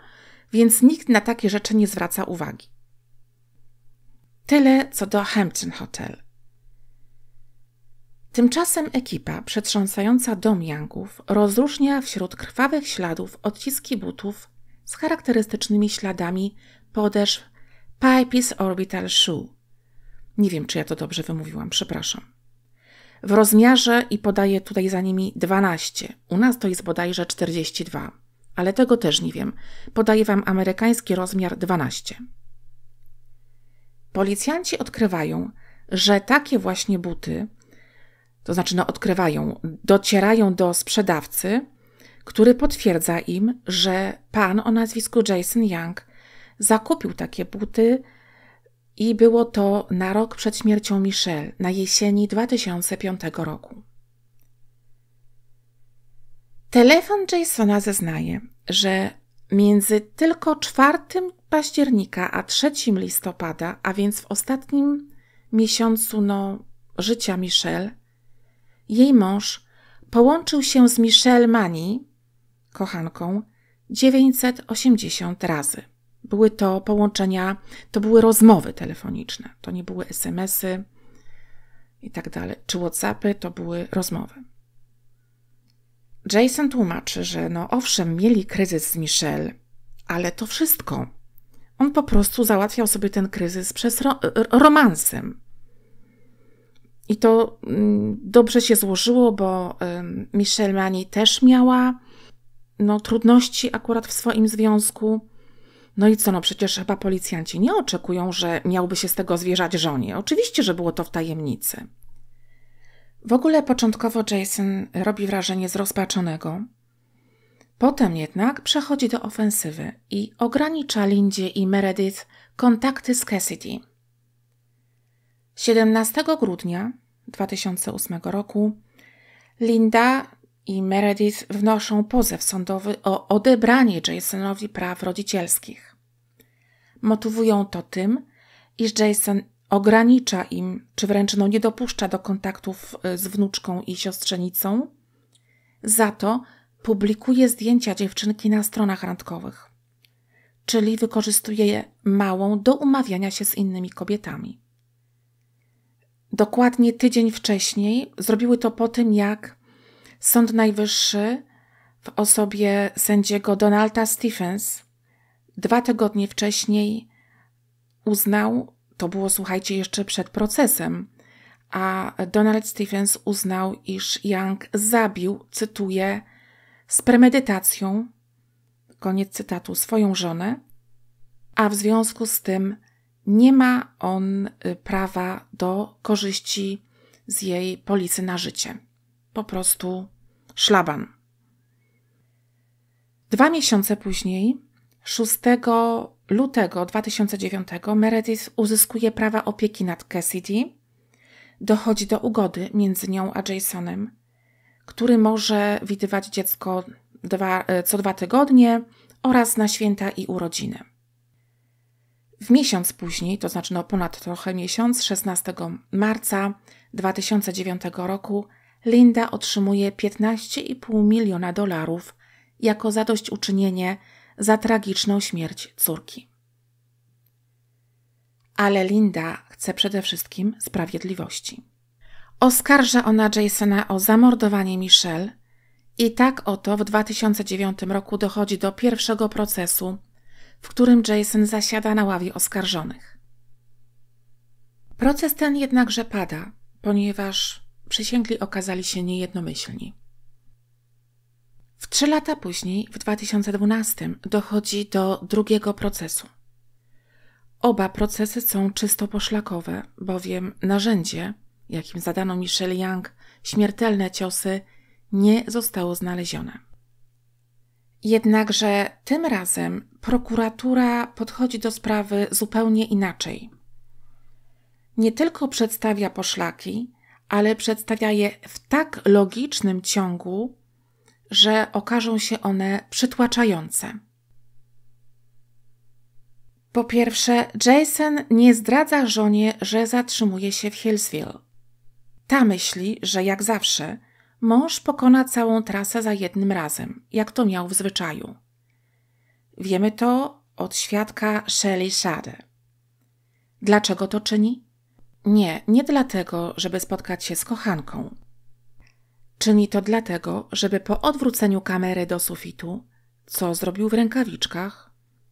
więc nikt na takie rzeczy nie zwraca uwagi. Tyle co do Hampton Hotel. Tymczasem ekipa przetrząsająca dom Yangów rozróżnia wśród krwawych śladów odciski butów z charakterystycznymi śladami podeszw Pipe's Orbital Shoe. Nie wiem, czy ja to dobrze wymówiłam, przepraszam. W rozmiarze i podaję tutaj za nimi 12. U nas to jest bodajże 42, ale tego też nie wiem. Podaję wam amerykański rozmiar 12. Policjanci odkrywają, że takie właśnie buty to znaczy no, odkrywają, docierają do sprzedawcy, który potwierdza im, że pan o nazwisku Jason Young zakupił takie buty i było to na rok przed śmiercią Michelle, na jesieni 2005 roku. Telefon Jasona zeznaje, że między tylko 4 października a 3 listopada, a więc w ostatnim miesiącu no, życia Michelle, jej mąż połączył się z Michelle Mani, kochanką, 980 razy. Były to połączenia, to były rozmowy telefoniczne, to nie były SMS-y i tak dalej, czy WhatsAppy, to były rozmowy. Jason tłumaczy, że no owszem, mieli kryzys z Michelle, ale to wszystko. On po prostu załatwiał sobie ten kryzys przez ro romansem. I to mm, dobrze się złożyło, bo Michelle Mani też miała no, trudności akurat w swoim związku. No i co, no przecież chyba policjanci nie oczekują, że miałby się z tego zwierzać żonie. Oczywiście, że było to w tajemnicy. W ogóle początkowo Jason robi wrażenie zrozpaczonego. Potem jednak przechodzi do ofensywy i ogranicza Lindzie i Meredith kontakty z Cassidy. 17 grudnia 2008 roku Linda i Meredith wnoszą pozew sądowy o odebranie Jasonowi praw rodzicielskich. Motywują to tym, iż Jason ogranicza im, czy wręcz no nie dopuszcza do kontaktów y, z wnuczką i siostrzenicą. Za to publikuje zdjęcia dziewczynki na stronach randkowych, czyli wykorzystuje je małą do umawiania się z innymi kobietami dokładnie tydzień wcześniej. Zrobiły to po tym, jak Sąd Najwyższy w osobie sędziego Donalda Stephens dwa tygodnie wcześniej uznał, to było słuchajcie jeszcze przed procesem, a Donald Stephens uznał, iż Young zabił, cytuję, z premedytacją, koniec cytatu, swoją żonę, a w związku z tym nie ma on y, prawa do korzyści z jej polisy na życie. Po prostu szlaban. Dwa miesiące później, 6 lutego 2009, Meredith uzyskuje prawa opieki nad Cassidy. Dochodzi do ugody między nią a Jasonem, który może widywać dziecko dwa, y, co dwa tygodnie oraz na święta i urodziny. W miesiąc później, to znaczy no ponad trochę miesiąc, 16 marca 2009 roku, Linda otrzymuje 15,5 miliona dolarów jako zadośćuczynienie za tragiczną śmierć córki. Ale Linda chce przede wszystkim sprawiedliwości. Oskarża ona Jasona o zamordowanie Michelle i tak oto w 2009 roku dochodzi do pierwszego procesu w którym Jason zasiada na ławie oskarżonych. Proces ten jednakże pada, ponieważ przysięgli okazali się niejednomyślni. W trzy lata później, w 2012, dochodzi do drugiego procesu. Oba procesy są czysto poszlakowe, bowiem narzędzie, jakim zadano Michelle Young śmiertelne ciosy, nie zostało znalezione. Jednakże tym razem prokuratura podchodzi do sprawy zupełnie inaczej. Nie tylko przedstawia poszlaki, ale przedstawia je w tak logicznym ciągu, że okażą się one przytłaczające. Po pierwsze, Jason nie zdradza żonie, że zatrzymuje się w Hillsville. Ta myśli, że jak zawsze, mąż pokona całą trasę za jednym razem, jak to miał w zwyczaju. Wiemy to od świadka Shelley Shade. Dlaczego to czyni? Nie, nie dlatego, żeby spotkać się z kochanką. Czyni to dlatego, żeby po odwróceniu kamery do sufitu, co zrobił w rękawiczkach,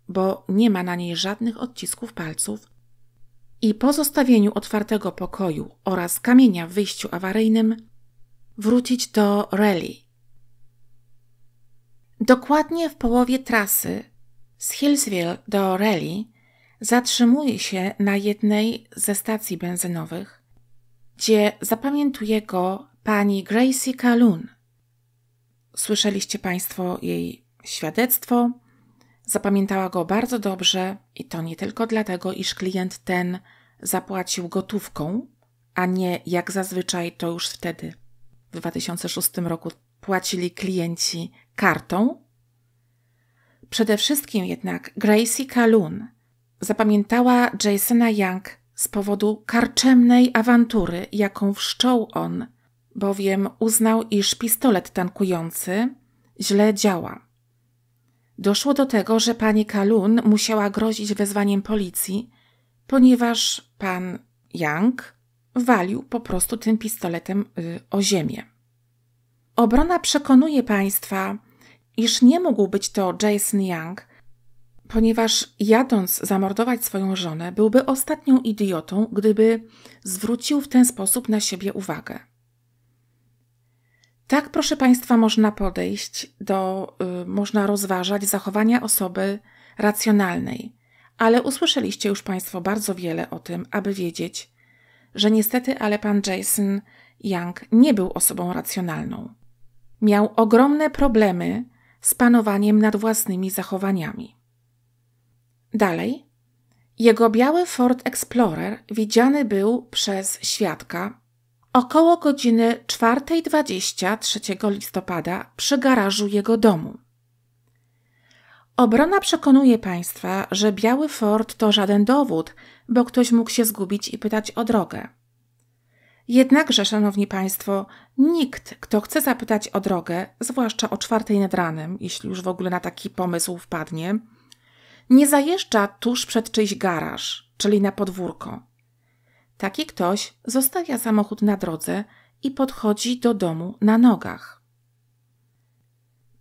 bo nie ma na niej żadnych odcisków palców, i po zostawieniu otwartego pokoju oraz kamienia w wyjściu awaryjnym, wrócić do Rally. Dokładnie w połowie trasy z Hillsville do Rally zatrzymuje się na jednej ze stacji benzynowych, gdzie zapamiętuje go pani Gracie Calhoun. Słyszeliście Państwo jej świadectwo. Zapamiętała go bardzo dobrze i to nie tylko dlatego, iż klient ten zapłacił gotówką, a nie jak zazwyczaj to już wtedy w 2006 roku płacili klienci kartą. Przede wszystkim jednak Gracie Calhoun zapamiętała Jasona Young z powodu karczemnej awantury, jaką wszczął on, bowiem uznał, iż pistolet tankujący źle działa. Doszło do tego, że pani Kalun musiała grozić wezwaniem policji, ponieważ pan Young walił po prostu tym pistoletem y, o ziemię. Obrona przekonuje państwa, iż nie mógł być to Jason Young, ponieważ jadąc zamordować swoją żonę, byłby ostatnią idiotą, gdyby zwrócił w ten sposób na siebie uwagę. Tak, proszę Państwa, można podejść do, y, można rozważać zachowania osoby racjonalnej, ale usłyszeliście już Państwo bardzo wiele o tym, aby wiedzieć, że niestety, ale pan Jason Young nie był osobą racjonalną. Miał ogromne problemy z panowaniem nad własnymi zachowaniami. Dalej, jego biały Ford Explorer widziany był przez świadka około godziny 4.23 listopada przy garażu jego domu. Obrona przekonuje państwa, że biały Ford to żaden dowód bo ktoś mógł się zgubić i pytać o drogę. Jednakże, szanowni państwo, nikt, kto chce zapytać o drogę, zwłaszcza o czwartej nad ranem, jeśli już w ogóle na taki pomysł wpadnie, nie zajeżdża tuż przed czyjś garaż, czyli na podwórko. Taki ktoś zostawia samochód na drodze i podchodzi do domu na nogach.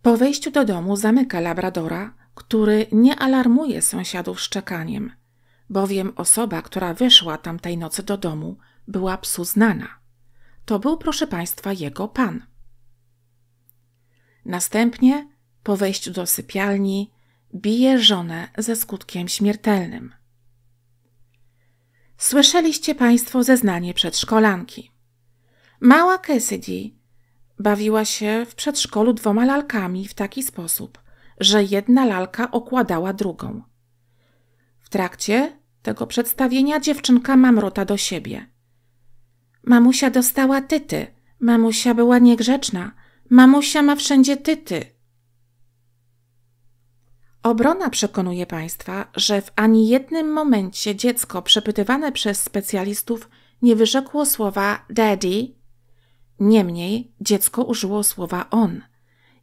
Po wejściu do domu zamyka labradora, który nie alarmuje sąsiadów szczekaniem – bowiem osoba, która wyszła tamtej nocy do domu, była psu znana. To był, proszę Państwa, jego pan. Następnie, po wejściu do sypialni, bije żonę ze skutkiem śmiertelnym. Słyszeliście Państwo zeznanie przedszkolanki. Mała Cassidy bawiła się w przedszkolu dwoma lalkami w taki sposób, że jedna lalka okładała drugą – trakcie tego przedstawienia dziewczynka mamrota do siebie. Mamusia dostała tyty. Mamusia była niegrzeczna. Mamusia ma wszędzie tyty. Obrona przekonuje Państwa, że w ani jednym momencie dziecko przepytywane przez specjalistów nie wyrzekło słowa daddy, niemniej dziecko użyło słowa on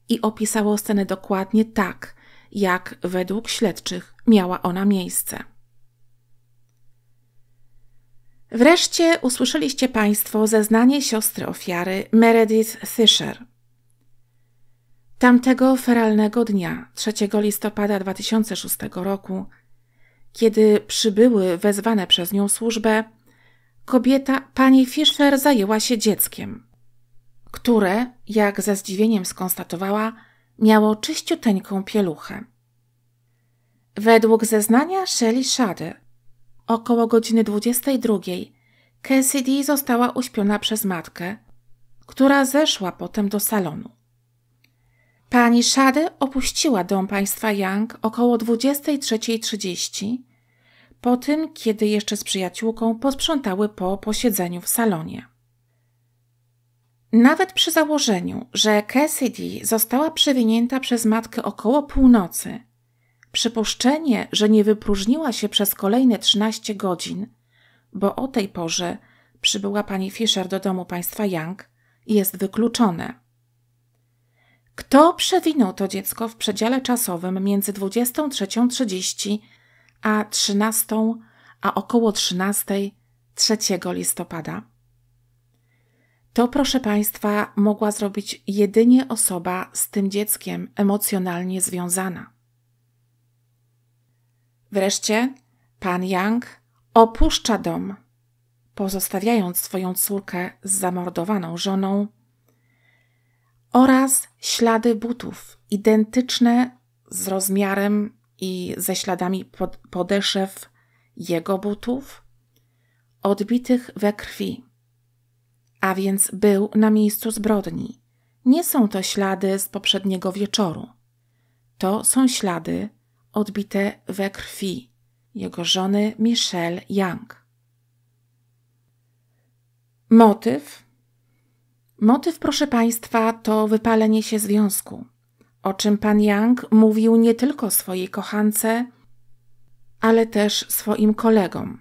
i opisało scenę dokładnie tak, jak według śledczych miała ona miejsce. Wreszcie usłyszeliście Państwo zeznanie siostry ofiary Meredith Fisher. Tamtego feralnego dnia, 3 listopada 2006 roku, kiedy przybyły wezwane przez nią służbę, kobieta pani Fisher zajęła się dzieckiem, które, jak ze zdziwieniem skonstatowała, miało czyściuteńką pieluchę. Według zeznania Shelly Shady, około godziny 22 Cassidy została uśpiona przez matkę, która zeszła potem do salonu. Pani Shady opuściła dom państwa Young około 23.30, po tym, kiedy jeszcze z przyjaciółką posprzątały po posiedzeniu w salonie. Nawet przy założeniu, że Cassidy została przewinięta przez matkę około północy – Przypuszczenie, że nie wypróżniła się przez kolejne 13 godzin, bo o tej porze przybyła pani Fisher do domu państwa Young, jest wykluczone. Kto przewinął to dziecko w przedziale czasowym między 23.30 a 13, a około 13 3 listopada? To, proszę Państwa, mogła zrobić jedynie osoba z tym dzieckiem emocjonalnie związana. Wreszcie pan Yang opuszcza dom, pozostawiając swoją córkę z zamordowaną żoną oraz ślady butów identyczne z rozmiarem i ze śladami pod podeszew jego butów odbitych we krwi. A więc był na miejscu zbrodni. Nie są to ślady z poprzedniego wieczoru. To są ślady odbite we krwi jego żony Michelle Young. Motyw. Motyw, proszę Państwa, to wypalenie się związku, o czym pan Young mówił nie tylko swojej kochance, ale też swoim kolegom.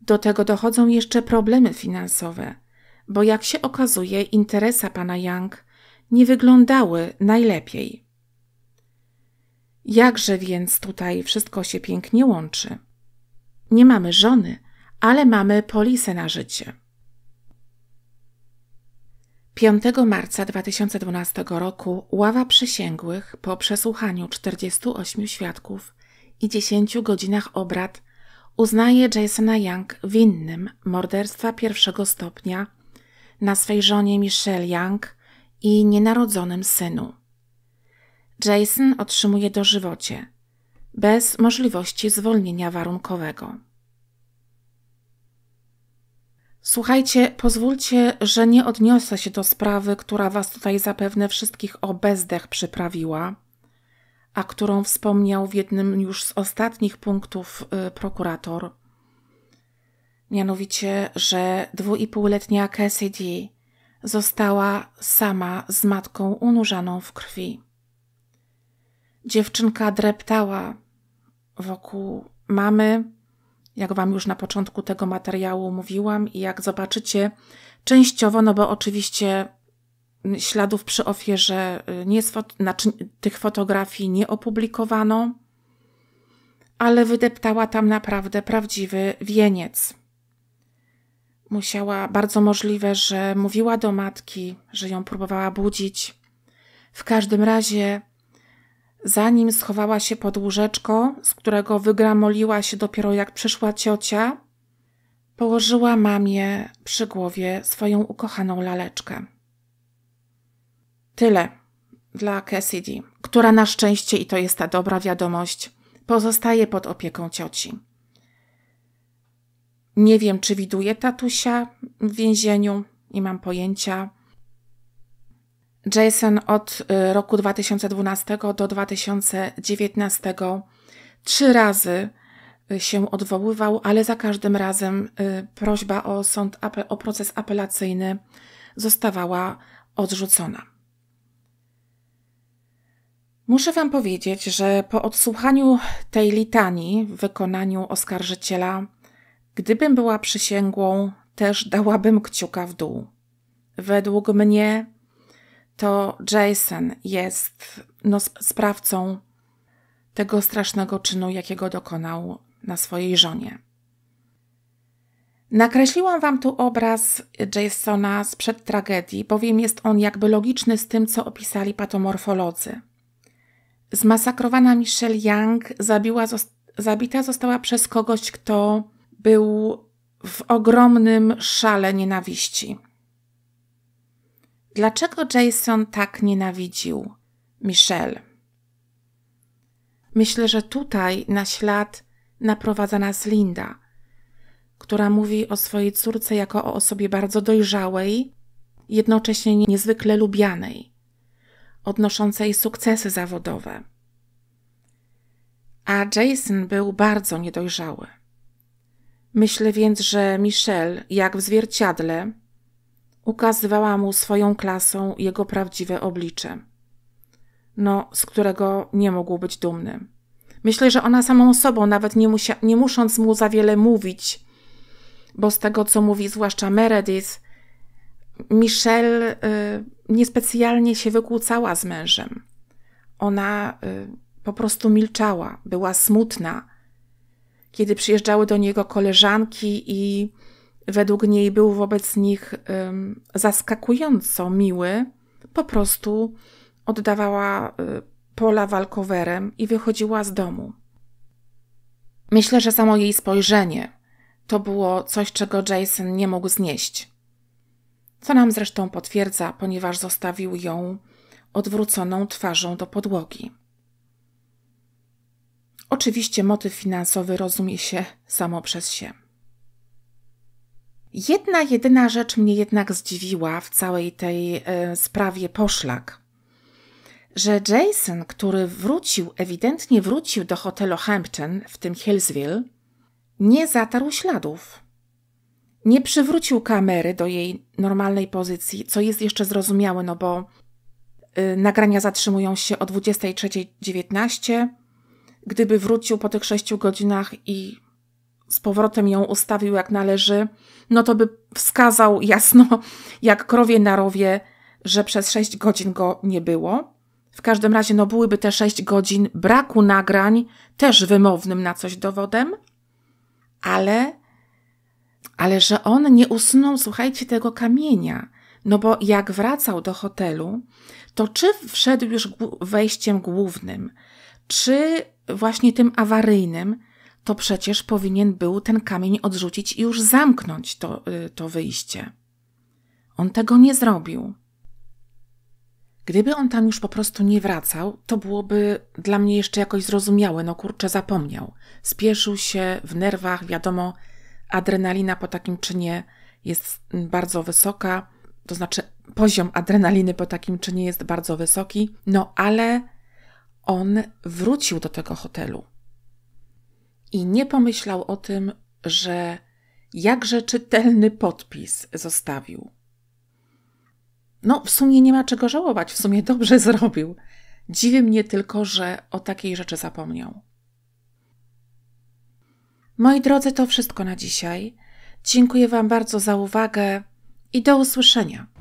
Do tego dochodzą jeszcze problemy finansowe, bo jak się okazuje, interesa pana Young nie wyglądały najlepiej. Jakże więc tutaj wszystko się pięknie łączy? Nie mamy żony, ale mamy polisę na życie. 5 marca 2012 roku ława przysięgłych po przesłuchaniu 48 świadków i 10 godzinach obrad uznaje Jasona Young winnym morderstwa pierwszego stopnia na swej żonie Michelle Young i nienarodzonym synu. Jason otrzymuje dożywocie bez możliwości zwolnienia warunkowego. Słuchajcie, pozwólcie, że nie odniosę się do sprawy, która Was tutaj zapewne wszystkich o bezdech przyprawiła, a którą wspomniał w jednym już z ostatnich punktów y, prokurator. Mianowicie, że dwuipółletnia Cassidy została sama z matką unurzaną w krwi. Dziewczynka dreptała wokół mamy, jak Wam już na początku tego materiału mówiłam, i jak zobaczycie, częściowo, no bo oczywiście śladów przy ofierze y, nie, znaczy, tych fotografii nie opublikowano, ale wydeptała tam naprawdę prawdziwy wieniec. Musiała, bardzo możliwe, że mówiła do matki, że ją próbowała budzić. W każdym razie Zanim schowała się pod łóżeczko, z którego wygramoliła się dopiero jak przyszła ciocia, położyła mamie przy głowie swoją ukochaną laleczkę. Tyle dla Cassidy, która na szczęście, i to jest ta dobra wiadomość, pozostaje pod opieką cioci. Nie wiem, czy widuje tatusia w więzieniu, nie mam pojęcia. Jason od y, roku 2012 do 2019 trzy razy y, się odwoływał, ale za każdym razem y, prośba o sąd, o proces apelacyjny zostawała odrzucona. Muszę Wam powiedzieć, że po odsłuchaniu tej litanii w wykonaniu oskarżyciela, gdybym była przysięgłą, też dałabym kciuka w dół. Według mnie to Jason jest no, sprawcą tego strasznego czynu, jakiego dokonał na swojej żonie. Nakreśliłam Wam tu obraz Jasona sprzed tragedii, bowiem jest on jakby logiczny z tym, co opisali patomorfolodzy. Zmasakrowana Michelle Young zabiła, zabita została przez kogoś, kto był w ogromnym szale nienawiści. Dlaczego Jason tak nienawidził Michelle? Myślę, że tutaj na ślad naprowadza nas Linda, która mówi o swojej córce jako o osobie bardzo dojrzałej, jednocześnie niezwykle lubianej, odnoszącej sukcesy zawodowe. A Jason był bardzo niedojrzały. Myślę więc, że Michelle, jak w zwierciadle, ukazywała mu swoją klasą jego prawdziwe oblicze. No, z którego nie mógł być dumny. Myślę, że ona samą sobą, nawet nie, musia, nie musząc mu za wiele mówić, bo z tego, co mówi zwłaszcza Meredith, Michelle y, niespecjalnie się wykłócała z mężem. Ona y, po prostu milczała, była smutna. Kiedy przyjeżdżały do niego koleżanki i według niej był wobec nich um, zaskakująco miły, po prostu oddawała um, pola walkowerem i wychodziła z domu. Myślę, że samo jej spojrzenie to było coś, czego Jason nie mógł znieść. Co nam zresztą potwierdza, ponieważ zostawił ją odwróconą twarzą do podłogi. Oczywiście motyw finansowy rozumie się samo przez siebie. Jedna jedyna rzecz mnie jednak zdziwiła w całej tej e, sprawie poszlak. Że Jason, który wrócił, ewidentnie wrócił do hotelu Hampton, w tym Hillsville, nie zatarł śladów. Nie przywrócił kamery do jej normalnej pozycji, co jest jeszcze zrozumiałe, no bo y, nagrania zatrzymują się o 23.19. Gdyby wrócił po tych 6 godzinach i z powrotem ją ustawił jak należy, no to by wskazał jasno, jak krowie na rowie, że przez 6 godzin go nie było. W każdym razie, no byłyby te 6 godzin braku nagrań, też wymownym na coś dowodem, ale, ale że on nie usunął, słuchajcie, tego kamienia. No bo jak wracał do hotelu, to czy wszedł już wejściem głównym, czy właśnie tym awaryjnym, to przecież powinien był ten kamień odrzucić i już zamknąć to, y, to wyjście. On tego nie zrobił. Gdyby on tam już po prostu nie wracał, to byłoby dla mnie jeszcze jakoś zrozumiałe, no kurczę, zapomniał. Spieszył się w nerwach, wiadomo, adrenalina po takim czynie jest bardzo wysoka, to znaczy poziom adrenaliny po takim czynie jest bardzo wysoki, no ale on wrócił do tego hotelu i nie pomyślał o tym, że jakże czytelny podpis zostawił. No, w sumie nie ma czego żałować, w sumie dobrze zrobił. Dziwi mnie tylko, że o takiej rzeczy zapomniał. Moi drodzy, to wszystko na dzisiaj. Dziękuję Wam bardzo za uwagę i do usłyszenia.